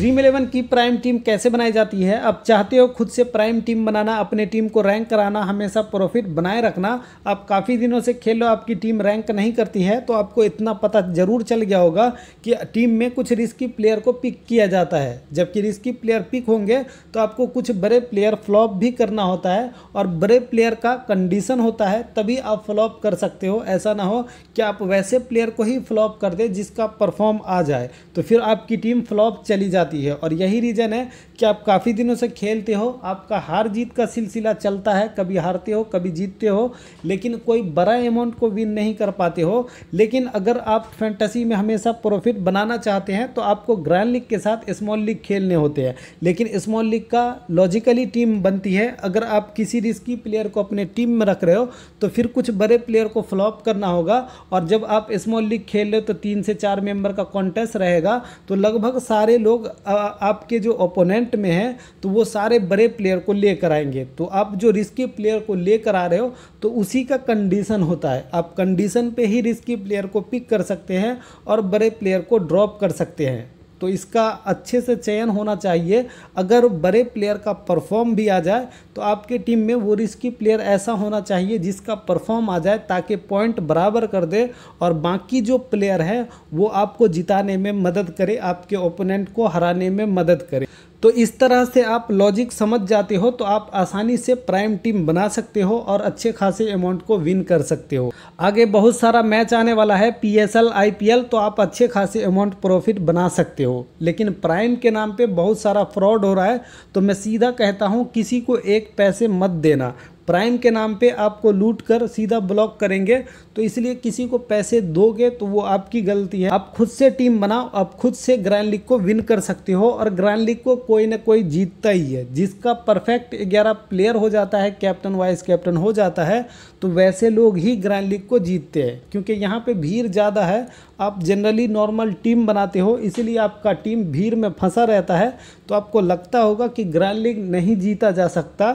dream Eleven की prime team कैसे बनाई जाती है आप चाहते हो खुद से प्राइम टीम बनाना अपने टीम को रैंक कराना हमेशा प्रॉफिट बनाए रखना आप काफ़ी दिनों से खेल आपकी टीम रैंक नहीं करती है तो आपको इतना पता जरूर चल गया होगा कि टीम में कुछ रिस्की प्लेयर को पिक किया जाता है जबकि रिस्की प्लेयर पिक होंगे तो आपको कुछ बड़े प्लेयर फ्लॉप भी करना होता है और बड़े प्लेयर का कंडीशन होता है तभी आप फ्लॉप कर सकते हो ऐसा ना हो कि आप वैसे प्लेयर को ही फ्लॉप कर दे जिसका परफॉर्म आ जाए तो फिर आपकी टीम फ्लॉप चली जाती जाती है और यही रीज़न है कि आप काफ़ी दिनों से खेलते हो आपका हार जीत का सिलसिला चलता है कभी हारते हो कभी जीतते हो लेकिन कोई बड़ा अमाउंट को विन नहीं कर पाते हो लेकिन अगर आप फैंटेसी में हमेशा प्रॉफिट बनाना चाहते हैं तो आपको ग्रैंड लीग के साथ स्मॉल लीग खेलने होते हैं लेकिन स्मॉल लीग का लॉजिकली टीम बनती है अगर आप किसी रिस्की प्लेयर को अपने टीम में रख रहे हो तो फिर कुछ बड़े प्लेयर को फ्लॉप करना होगा और जब आप स्मॉल लीग खेल रहे हो तो तीन से चार मेंबर का कॉन्टेस्ट रहेगा तो लगभग सारे लोग आपके जो ओपोनेंट में है तो वो सारे बड़े प्लेयर को लेकर आएंगे तो आप जो रिस्की प्लेयर को लेकर आ रहे हो तो उसी का कंडीशन होता है आप कंडीशन पे ही रिस्की प्लेयर को पिक कर सकते हैं और बड़े प्लेयर को ड्रॉप कर सकते हैं तो इसका अच्छे से चयन होना चाहिए अगर बड़े प्लेयर का परफॉर्म भी आ जाए तो आपके टीम में वो रिस्की प्लेयर ऐसा होना चाहिए जिसका परफॉर्म आ जाए ताकि पॉइंट बराबर कर दे और बाकी जो प्लेयर है वो आपको जिताने में मदद करे आपके ओपोनेंट को हराने में मदद करे तो इस तरह से आप लॉजिक समझ जाते हो तो आप आसानी से प्राइम टीम बना सकते हो और अच्छे खासे अमाउंट को विन कर सकते हो आगे बहुत सारा मैच आने वाला है P S L I P L तो आप अच्छे खासे अमाउंट प्रॉफिट बना सकते हो लेकिन प्राइम के नाम पे बहुत सारा फ्रॉड हो रहा है तो मैं सीधा कहता हूँ किसी को एक पैसे मत देना प्राइम के नाम पे आपको लूट कर सीधा ब्लॉक करेंगे तो इसलिए किसी को पैसे दोगे तो वो आपकी गलती है आप खुद से टीम बनाओ आप खुद से ग्रैंड लीग को विन कर सकते हो और ग्रैंड लीग को कोई ना कोई जीतता ही है जिसका परफेक्ट ग्यारह प्लेयर हो जाता है कैप्टन वाइस कैप्टन हो जाता है तो वैसे लोग ही ग्रैंड लीग को जीतते हैं क्योंकि यहाँ पर भीड़ ज़्यादा है आप जनरली नॉर्मल टीम बनाते हो इसीलिए आपका टीम भीड़ में फंसा रहता है तो आपको लगता होगा कि ग्रैंड लीग नहीं जीता जा सकता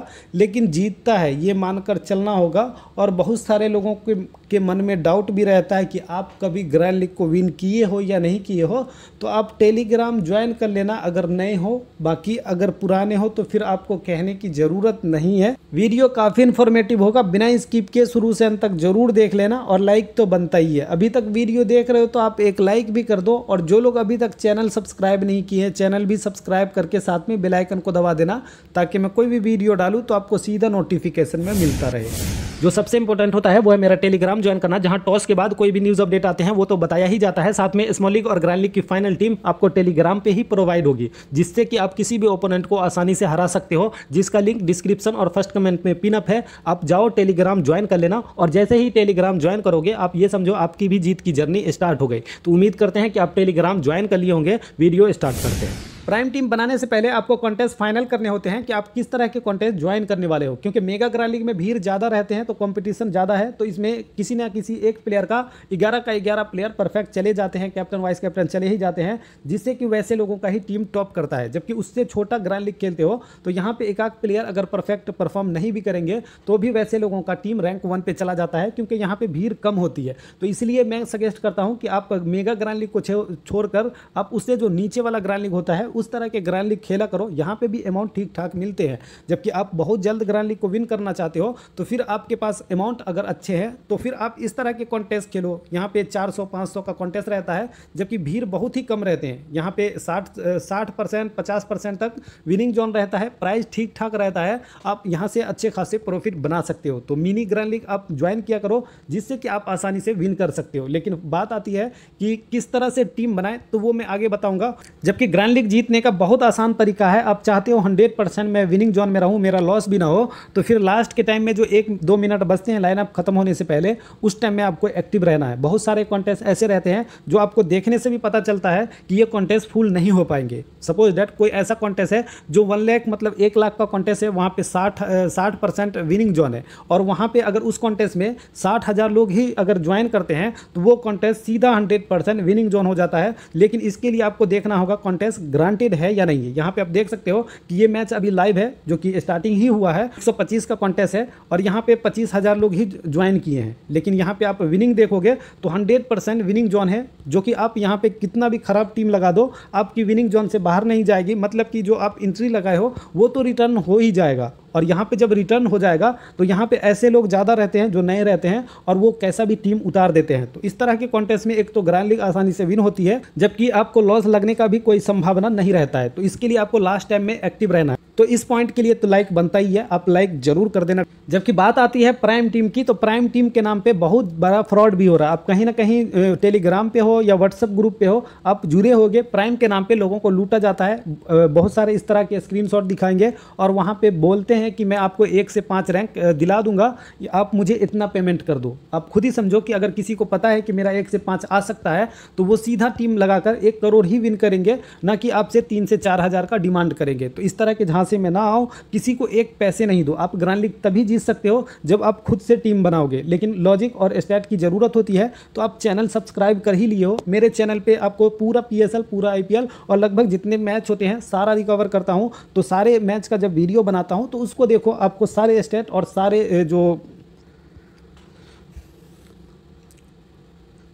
लेकिन जीतता है ये मानकर चलना होगा और बहुत सारे लोगों के के मन में डाउट भी रहता है कि आप कभी ग्रैंड लीग को विन किए हो या नहीं किए हो तो आप टेलीग्राम ज्वाइन कर लेना अगर नए हो बाकी अगर पुराने हो तो फिर आपको कहने की ज़रूरत नहीं है वीडियो काफ़ी इन्फॉर्मेटिव होगा बिना स्किप के शुरू से अंत तक जरूर देख लेना और लाइक तो बनता ही है अभी तक वीडियो देख रहे हो तो आप एक लाइक भी कर दो और जो लोग अभी तक चैनल सब्सक्राइब नहीं किए हैं चैनल भी सब्सक्राइब कर करके साथ में बेल आइकन को दबा देना ताकि मैं कोई भी वीडियो डालूँ तो आपको सीधा नोटिफिकेशन में मिलता रहे जो सबसे इंपॉर्टेंट होता है वो है मेरा टेलीग्राम ज्वाइन करना जहां टॉस के बाद कोई भी न्यूज अपडेट आते हैं वो तो बताया ही जाता है साथ में स्मॉल लीग और ग्रैंड लीग की फाइनल टीम आपको टेलीग्राम पे ही प्रोवाइड होगी जिससे कि आप किसी भी ओपोनेंट को आसानी से हरा सकते हो जिसका लिंक डिस्क्रिप्शन और फर्स्ट कमेंट में पिनअप है आप जाओ टेलीग्राम ज्वाइन कर लेना और जैसे ही टेलीग्राम ज्वाइन करोगे आप ये समझो आपकी भी जीत की जर्नी स्टार्ट हो गई तो उम्मीद करते हैं कि आप टेलीग्राम ज्वाइन कर लिए होंगे वीडियो स्टार्ट करते हैं प्राइम टीम बनाने से पहले आपको कॉन्टेस्ट फाइनल करने होते हैं कि आप किस तरह के कॉन्टेस्ट ज्वाइन करने वाले हो क्योंकि मेगा ग्रा लीग में भीड़ ज़्यादा रहते हैं तो कॉम्पिटिशन ज़्यादा है तो इसमें किसी ना किसी एक प्लेयर का ग्यारह का ग्यारह प्लेयर परफेक्ट चले जाते हैं कैप्टन वाइस कैप्टन चले ही जाते हैं जिससे कि वैसे लोगों का ही टीम टॉप करता है जबकि उससे छोटा ग्रा लीग खेलते हो तो यहाँ पर एक आध प्लेयर अगर परफेक्ट परफॉर्म नहीं भी करेंगे तो भी वैसे लोगों का टीम रैंक वन पर चला जाता है क्योंकि यहाँ पर भीड़ कम होती है तो इसलिए मैं सजेस्ट करता हूँ कि आप मेगा ग्रा लीग को छोड़कर आप उससे जो नीचे वाला ग्रा लीग होता है उस तरह के ग्रैंड लीग खेला करो यहाँ पे भी अमाउंट ठीक ठाक मिलते हैं जबकि आप बहुत जल्द ग्रैंड लीग को विन करना चाहते हो तो फिर आपके पास अमाउंट अगर अच्छे हैं तो फिर आप इस तरह के कॉन्टेस्ट खेलो यहाँ पे 400 500 का कॉन्टेस्ट रहता है जबकि भीड़ बहुत ही कम रहते हैं यहाँ पे 60 साठ परसेंट पचास परसेंट तक विनिंग जोन रहता है प्राइस ठीक ठाक रहता है आप यहाँ से अच्छे खासे प्रॉफिट बना सकते हो तो मिनी ग्रैंड लीग आप ज्वाइन किया करो जिससे कि आप आसानी से विन कर सकते हो लेकिन बात आती है कि किस तरह से टीम बनाए तो वो मैं आगे बताऊँगा जबकि ग्रैंड लीग जीत जीतने का बहुत आसान तरीका है आप चाहते हो हंड्रेड परसेंट मैं विनिंग जोन में रहूं मेरा लॉस भी ना हो तो फिर लास्ट के टाइम में जो एक दो मिनट बचते हैं लाइनअप खत्म होने से पहले उस टाइम में आपको एक्टिव रहना है बहुत सारे कॉन्टेस्ट ऐसे रहते हैं जो आपको देखने से भी पता चलता है कि ये कॉन्टेस्ट फुल नहीं हो पाएंगे सपोज डैट कोई ऐसा कॉन्टेस्ट है जो वन लैख मतलब एक लाख का कॉन्टेस्ट है वहाँ पर साठ साठ परसेंट विनिंग जोन है और वहाँ पर अगर उस कॉन्टेस्ट में साठ हज़ार लोग ही अगर ज्वाइन करते हैं तो वो कॉन्टेस्ट सीधा हंड्रेड परसेंट विनिंग जोन हो जाता है लेकिन इसके लिए आपको देखना होगा कॉन्टेस्ट ग्रांड वांटेड है या नहीं है यहाँ पे आप देख सकते हो कि ये मैच अभी लाइव है जो कि स्टार्टिंग ही हुआ है 125 का कॉन्टेस्ट है और यहाँ पे पच्चीस हज़ार लोग ही ज्वाइन किए हैं लेकिन यहाँ पे आप विनिंग देखोगे तो हंड्रेड परसेंट विनिंग जोन है जो कि आप यहाँ पे कितना भी खराब टीम लगा दो आपकी विनिंग जोन से बाहर नहीं जाएगी मतलब कि जो आप इंट्री लगाए हो वो तो रिटर्न हो ही जाएगा और यहाँ पे जब रिटर्न हो जाएगा तो यहाँ पे ऐसे लोग ज़्यादा रहते हैं जो नए रहते हैं और वो कैसा भी टीम उतार देते हैं तो इस तरह के कॉन्टेस्ट में एक तो ग्रैंड लीग आसानी से विन होती है जबकि आपको लॉस लगने का भी कोई संभावना नहीं रहता है तो इसके लिए आपको लास्ट टाइम में एक्टिव रहना है तो इस पॉइंट के लिए तो लाइक बनता ही है आप लाइक जरूर कर देना जबकि बात आती है प्राइम टीम की तो प्राइम टीम के नाम पे बहुत बड़ा फ्रॉड भी हो रहा है आप कहीं ना कहीं टेलीग्राम पे हो या व्हाट्सएप ग्रुप पे हो आप जुड़े हो प्राइम के नाम पे लोगों को लूटा जाता है बहुत सारे इस तरह के स्क्रीन दिखाएंगे और वहाँ पर बोलते हैं कि मैं आपको एक से पाँच रैंक दिला दूंगा आप मुझे इतना पेमेंट कर दो आप खुद ही समझो कि अगर किसी को पता है कि मेरा एक से पाँच आ सकता है तो वो सीधा टीम लगाकर एक करोड़ ही विन करेंगे ना कि आपसे तीन से चार हज़ार का डिमांड करेंगे तो इस तरह के जहाँ झांसे में ना आओ किसी को एक पैसे नहीं दो आप ग्रांड लीग तभी जीत सकते हो जब आप खुद से टीम बनाओगे लेकिन लॉजिक और स्टैट की ज़रूरत होती है तो आप चैनल सब्सक्राइब कर ही लिए हो मेरे चैनल पर आपको पूरा पी पूरा आई और लगभग जितने मैच होते हैं सारा रिकवर करता हूँ तो सारे मैच का जब वीडियो बनाता हूँ तो उसको देखो आपको सारे स्टेट और सारे जो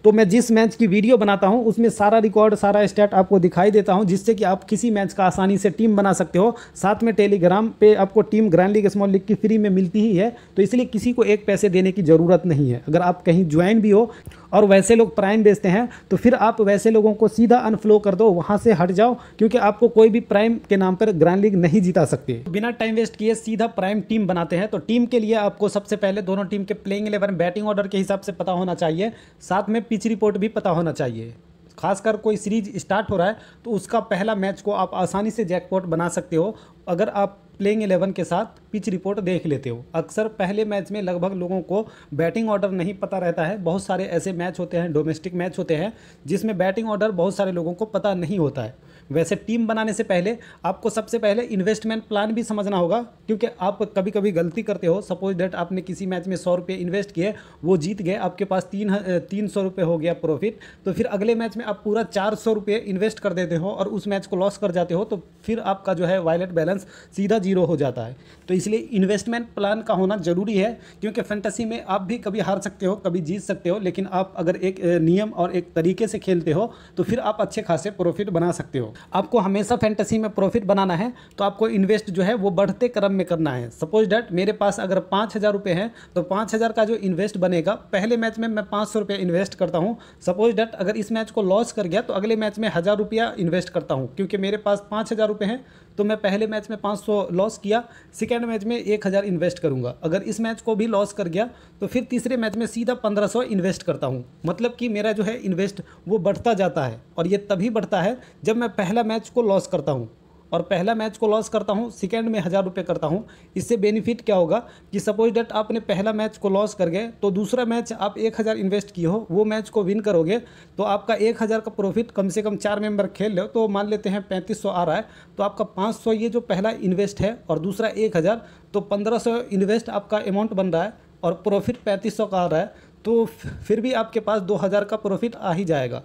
तो मैं जिस मैच की वीडियो बनाता हूँ उसमें सारा रिकॉर्ड सारा स्टैट आपको दिखाई देता हूँ जिससे कि आप किसी मैच का आसानी से टीम बना सकते हो साथ में टेलीग्राम पे आपको team grand league small league की फ्री में मिलती ही है तो इसलिए किसी को एक पैसे देने की ज़रूरत नहीं है अगर आप कहीं ज्वाइन भी हो और वैसे लोग प्राइम बेचते हैं तो फिर आप वैसे लोगों को सीधा अनफ्लो कर दो वहाँ से हट जाओ क्योंकि आपको कोई भी प्राइम के नाम पर ग्रैंड लीग नहीं जीता सकते बिना टाइम वेस्ट किए सीधा प्राइम टीम बनाते हैं तो टीम के लिए आपको सबसे पहले दोनों टीम के प्लेइंग इलेवन बैटिंग ऑर्डर के हिसाब से पता होना चाहिए साथ में पिच रिपोर्ट भी पता होना चाहिए खासकर कोई सीरीज स्टार्ट हो रहा है तो उसका पहला मैच को आप आसानी से जैकपॉट बना सकते हो अगर आप प्लेइंग एलेवन के साथ पिच रिपोर्ट देख लेते हो अक्सर पहले मैच में लगभग लोगों को बैटिंग ऑर्डर नहीं पता रहता है बहुत सारे ऐसे मैच होते हैं डोमेस्टिक मैच होते हैं जिसमें बैटिंग ऑर्डर बहुत सारे लोगों को पता नहीं होता है वैसे टीम बनाने से पहले आपको सबसे पहले इन्वेस्टमेंट प्लान भी समझना होगा क्योंकि आप कभी कभी गलती करते हो सपोज डेट आपने किसी मैच में सौ रुपये इन्वेस्ट किए वो जीत गए आपके पास तीन तीन सौ रुपये हो गया प्रॉफिट तो फिर अगले मैच में आप पूरा चार सौ रुपये इन्वेस्ट कर देते हो और उस मैच को लॉस कर जाते हो तो फिर आपका जो है वायलेट बैलेंस सीधा जीरो हो जाता है तो इसलिए इन्वेस्टमेंट प्लान का होना ज़रूरी है क्योंकि फैंटेसी में आप भी कभी हार सकते हो कभी जीत सकते हो लेकिन आप अगर एक नियम और एक तरीके से खेलते हो तो फिर आप अच्छे खासे प्रॉफिट बना सकते हो आपको हमेशा फैंटेसी में प्रॉफिट बनाना है तो आपको इन्वेस्ट जो है वो बढ़ते क्रम में करना है सपोज डैट मेरे पास अगर पाँच हज़ार रुपये हैं तो पाँच हज़ार का जो इन्वेस्ट बनेगा पहले मैच में मैं पाँच सौ रुपये इन्वेस्ट करता हूँ सपोज डैट अगर इस मैच को लॉस कर गया तो अगले मैच में हज़ार रुपया इन्वेस्ट करता हूँ क्योंकि मेरे पास पाँच हज़ार रुपये हैं तो मैं पहले मैच में 500 लॉस किया सेकेंड मैच में 1000 इन्वेस्ट करूंगा अगर इस मैच को भी लॉस कर गया तो फिर तीसरे मैच में सीधा 1500 इन्वेस्ट करता हूँ मतलब कि मेरा जो है इन्वेस्ट वो बढ़ता जाता है और ये तभी बढ़ता है जब मैं पहला मैच को लॉस करता हूँ और पहला मैच को लॉस करता हूँ सेकेंड में हज़ार रुपये करता हूँ इससे बेनिफिट क्या होगा कि सपोज डेट आपने पहला मैच को लॉस कर गए तो दूसरा मैच आप एक हज़ार इन्वेस्ट किए हो वो मैच को विन करोगे तो आपका एक हज़ार का प्रॉफिट कम से कम चार मेंबर खेल लो तो मान लेते हैं पैंतीस सौ आ रहा है तो आपका पाँच सौ ये जो पहला इन्वेस्ट है और दूसरा एक हज़ार तो पंद्रह सौ इन्वेस्ट आपका अमाउंट बन रहा है और प्रॉफिट पैंतीस सौ का आ रहा है तो फिर भी आपके पास दो हज़ार का प्रॉफिट आ ही जाएगा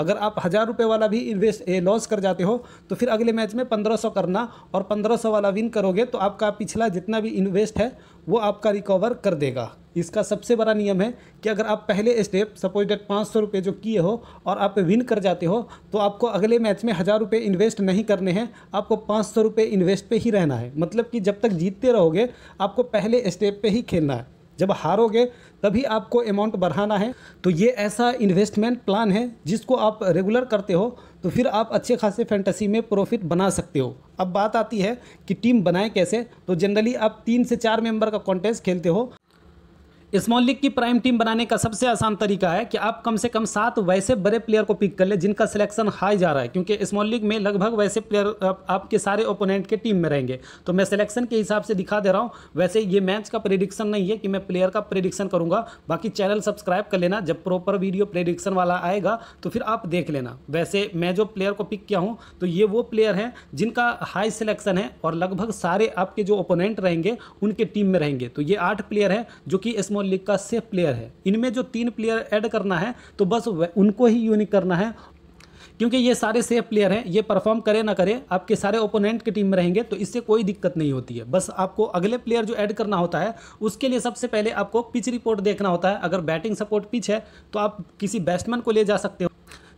अगर आप हज़ार रुपये वाला भी इन्वेस्ट लॉस कर जाते हो तो फिर अगले मैच में पंद्रह सौ करना और पंद्रह सौ वाला विन करोगे तो आपका पिछला जितना भी इन्वेस्ट है वो आपका रिकवर कर देगा इसका सबसे बड़ा नियम है कि अगर आप पहले स्टेप सपोज डेट पाँच सौ रुपये जो किए हो और आप विन कर जाते हो तो आपको अगले मैच में हज़ार रुपये इन्वेस्ट नहीं करने हैं आपको पाँच सौ रुपये इन्वेस्ट पे ही रहना है मतलब कि जब तक जीतते रहोगे आपको पहले स्टेप पे ही खेलना है जब हारोगे तभी आपको अमाउंट बढ़ाना है तो ये ऐसा इन्वेस्टमेंट प्लान है जिसको आप रेगुलर करते हो तो फिर आप अच्छे खासे फैंटेसी में प्रॉफिट बना सकते हो अब बात आती है कि टीम बनाए कैसे तो जनरली आप तीन से चार मेंबर का कॉन्टेस्ट खेलते हो स्मॉल लीग की प्राइम टीम बनाने का सबसे आसान तरीका है कि आप कम से कम सात वैसे बड़े प्लेयर को पिक कर ले जिनका सिलेक्शन हाई जा रहा है क्योंकि स्मॉल लीग में लगभग वैसे प्लेयर आप, आपके सारे ओपोनेंट के टीम में रहेंगे तो मैं सिलेक्शन के हिसाब से दिखा दे रहा हूँ वैसे ये मैच का प्रेडिक्शन नहीं है कि मैं प्लेयर का प्रेडिक्शन करूँगा बाकी चैनल सब्सक्राइब कर लेना जब प्रॉपर वीडियो प्रेडिक्शन वाला आएगा तो फिर आप देख लेना वैसे मैं जो प्लेयर को पिक किया हूँ तो ये वो प्लेयर हैं जिनका हाई सिलेक्शन है और लगभग सारे आपके जो ओपोनेंट रहेंगे उनके टीम में रहेंगे तो ये आठ प्लेयर हैं जो कि स्मॉल स्मॉल लीग का सेफ प्लेयर है इनमें जो तीन प्लेयर ऐड करना है तो बस उनको ही यूनिक करना है क्योंकि ये सारे सेफ प्लेयर हैं ये परफॉर्म करे ना करे आपके सारे ओपोनेंट की टीम में रहेंगे तो इससे कोई दिक्कत नहीं होती है बस आपको अगले प्लेयर जो ऐड करना होता है उसके लिए सबसे पहले आपको पिच रिपोर्ट देखना होता है अगर बैटिंग सपोर्ट पिच है तो आप किसी बैट्समैन को ले जा सकते हो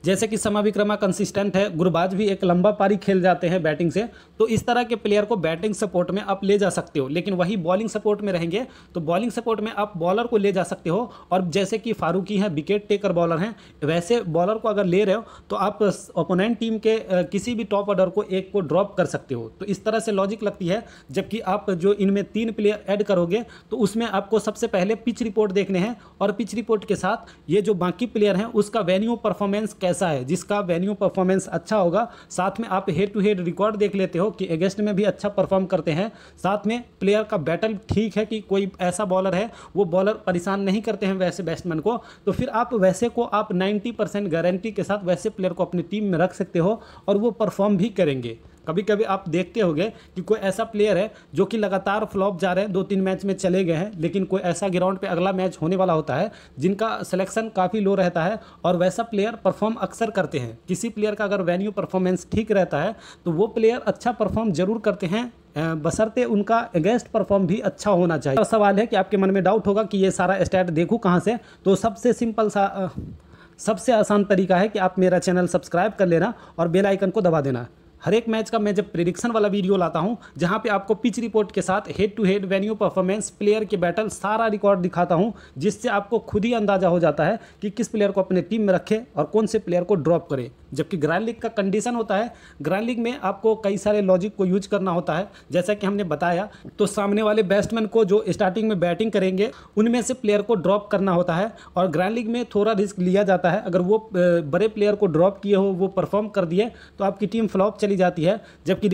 जैसे कि समाविक्रमा कंसिस्टेंट है गुरबाज भी एक लंबा पारी खेल जाते हैं बैटिंग से तो इस तरह के प्लेयर को बैटिंग सपोर्ट में आप ले जा सकते हो लेकिन वही बॉलिंग सपोर्ट में रहेंगे तो बॉलिंग सपोर्ट में आप बॉलर को ले जा सकते हो और जैसे कि फारूकी हैं विकेट टेकर बॉलर हैं वैसे बॉलर को अगर ले रहे हो तो आप ओपोनेंट टीम के किसी भी टॉप ऑर्डर को एक को ड्रॉप कर सकते हो तो इस तरह से लॉजिक लगती है जबकि आप जो इनमें तीन प्लेयर ऐड करोगे तो उसमें आपको सबसे पहले पिच रिपोर्ट देखने हैं और पिच रिपोर्ट के साथ ये जो बाकी प्लेयर हैं उसका वेन्यू परफॉर्मेंस कैसा है जिसका वेन्यू परफॉर्मेंस अच्छा होगा साथ में आप हेड टू हेड रिकॉर्ड देख लेते हो कि अगेंस्ट में भी अच्छा परफॉर्म करते हैं साथ में प्लेयर का बैटल ठीक है कि कोई ऐसा बॉलर है वो बॉलर परेशान नहीं करते हैं वैसे बैट्समैन को तो फिर आप वैसे को आप नाइन्टी परसेंट गारंटी के साथ वैसे प्लेयर को अपनी टीम में रख सकते हो और वो परफॉर्म भी करेंगे कभी कभी आप देखते होंगे कि कोई ऐसा प्लेयर है जो कि लगातार फ्लॉप जा रहे हैं दो तीन मैच में चले गए हैं लेकिन कोई ऐसा ग्राउंड पे अगला मैच होने वाला होता है जिनका सिलेक्शन काफ़ी लो रहता है और वैसा प्लेयर परफॉर्म अक्सर करते हैं किसी प्लेयर का अगर वेन्यू परफॉर्मेंस ठीक रहता है तो वो प्लेयर अच्छा परफॉर्म जरूर करते हैं बसरते उनका अगेंस्ट परफॉर्म भी अच्छा होना चाहिए तो सवाल है कि आपके मन में डाउट होगा कि ये सारा स्टैट देखूँ कहाँ से तो सबसे सिंपल सा सबसे आसान तरीका है कि आप मेरा चैनल सब्सक्राइब कर लेना और बेल आइकन को दबा देना हर एक मैच का मैं जब प्रिडिक्शन वाला वीडियो लाता हूँ जहाँ पे आपको पिच रिपोर्ट के साथ head to head venue performance player के बैटल सारा रिकॉर्ड दिखाता हूँ जिससे आपको खुद ही अंदाजा हो जाता है कि किस प्लेयर को अपने टीम में रखे और कौन से प्लेयर को ड्रॉप करे जबकि ग्रैंड लीग का कंडीशन होता है ग्रैंड लीग में आपको कई सारे लॉजिक को यूज करना होता है जैसा कि हमने बताया तो सामने वाले बैट्समैन को जो स्टार्टिंग में बैटिंग करेंगे उनमें से प्लेयर को ड्रॉप करना होता है और ग्रैंड लीग में थोड़ा रिस्क लिया जाता है अगर वो बड़े प्लेयर को ड्रॉप किए हो वो परफॉर्म कर दिए तो आपकी टीम फ्लॉप चली जाती है जबकि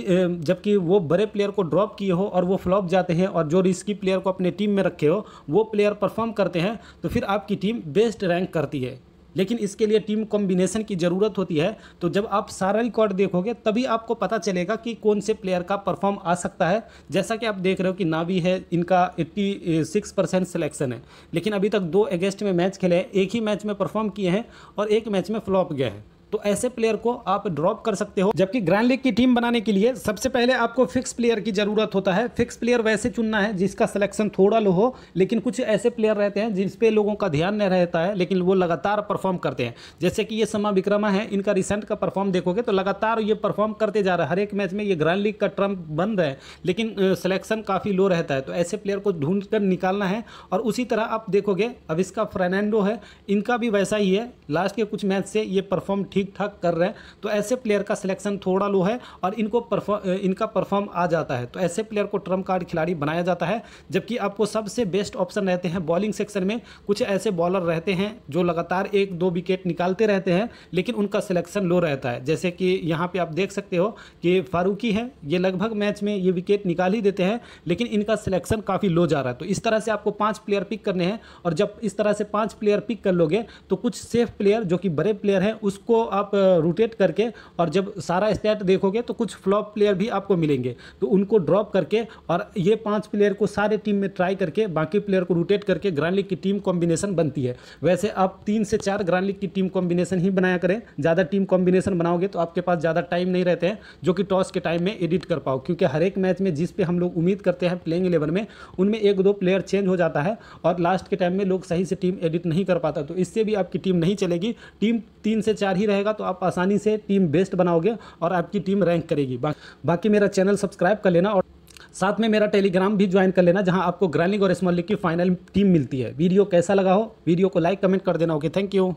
जबकि वो बड़े प्लेयर को ड्रॉप किए हो और वो फ्लॉप जाते हैं और जो रिस्की प्लेयर को अपने टीम में रखे हो वो प्लेयर परफॉर्म करते हैं तो फिर आपकी टीम बेस्ट रैंक करती है लेकिन इसके लिए टीम कॉम्बिनेशन की ज़रूरत होती है तो जब आप सारा रिकॉर्ड देखोगे तभी आपको पता चलेगा कि कौन से प्लेयर का परफॉर्म आ सकता है जैसा कि आप देख रहे हो कि नावी है इनका 86 परसेंट सिलेक्शन है लेकिन अभी तक दो अगेंस्ट में मैच खेले हैं एक ही मैच में परफॉर्म किए हैं और एक मैच में फ्लॉप गए हैं तो ऐसे प्लेयर को आप ड्रॉप कर सकते हो जबकि ग्रैंड लीग की टीम बनाने के लिए सबसे पहले आपको फिक्स प्लेयर की जरूरत होता है फिक्स प्लेयर वैसे चुनना है जिसका सिलेक्शन थोड़ा लो हो लेकिन कुछ ऐसे प्लेयर रहते हैं जिस पे लोगों का ध्यान नहीं रहता है लेकिन वो लगातार परफॉर्म करते हैं जैसे कि ये समा विक्रमा है इनका रिसेंट का परफॉर्म देखोगे तो लगातार ये परफॉर्म करते जा रहा है हर एक मैच में ये ग्रैंड लीग का ट्रम्प बन रहा है लेकिन सिलेक्शन काफ़ी लो रहता है तो ऐसे प्लेयर को ढूंढ कर निकालना है और उसी तरह आप देखोगे अब इसका फर्नांडो है इनका भी वैसा ही है लास्ट के कुछ मैच से ये परफॉर्म ठीक ठीक ठाक कर रहे हैं तो ऐसे प्लेयर का सिलेक्शन थोड़ा लो है और इनको परफॉर्म इनका परफॉर्म आ जाता है तो ऐसे प्लेयर को ट्रम्प कार्ड खिलाड़ी बनाया जाता है जबकि आपको सबसे बेस्ट ऑप्शन रहते हैं बॉलिंग सेक्शन में कुछ ऐसे बॉलर रहते हैं जो लगातार एक दो विकेट निकालते रहते हैं लेकिन उनका सिलेक्शन लो रहता है जैसे कि यहाँ पर आप देख सकते हो कि फारूकी है ये लगभग मैच में ये विकेट निकाल ही देते हैं लेकिन इनका सिलेक्शन काफ़ी लो जा रहा है तो इस तरह से आपको पाँच प्लेयर पिक करने हैं और जब इस तरह से पाँच प्लेयर पिक कर लोगे तो कुछ सेफ प्लेयर जो कि बड़े प्लेयर हैं उसको आप रोटेट करके और जब सारा स्टैट देखोगे तो कुछ फ्लॉप प्लेयर भी आपको मिलेंगे तो उनको ड्रॉप करके और ये पाँच प्लेयर को सारे टीम में ट्राई करके बाकी प्लेयर को रोटेट करके ग्रांड लीग की टीम कॉम्बिनेशन बनती है वैसे आप तीन से चार ग्रांड लीग की टीम कॉम्बिनेशन ही बनाया करें ज़्यादा टीम कॉम्बिनेशन बनाओगे तो आपके पास ज़्यादा टाइम नहीं रहते हैं जो कि टॉस के टाइम में एडिट कर पाओ क्योंकि हर एक मैच में जिस पर हम लोग उम्मीद करते हैं प्लेइंग इलेवन में उनमें एक दो प्लेयर चेंज हो जाता है और लास्ट के टाइम में लोग सही से टीम एडिट नहीं कर पाता तो इससे भी आपकी टीम नहीं चलेगी टीम तीन से चार ही रहेगा तो आप आसानी से टीम बेस्ट बनाओगे और आपकी टीम रैंक करेगी बा, बाकी मेरा चैनल सब्सक्राइब कर लेना और साथ में मेरा टेलीग्राम भी ज्वाइन कर लेना जहां आपको ग्रैंडिंग और स्मॉल की फाइनल टीम मिलती है वीडियो कैसा लगा हो वीडियो को लाइक कमेंट कर देना ओके थैंक यू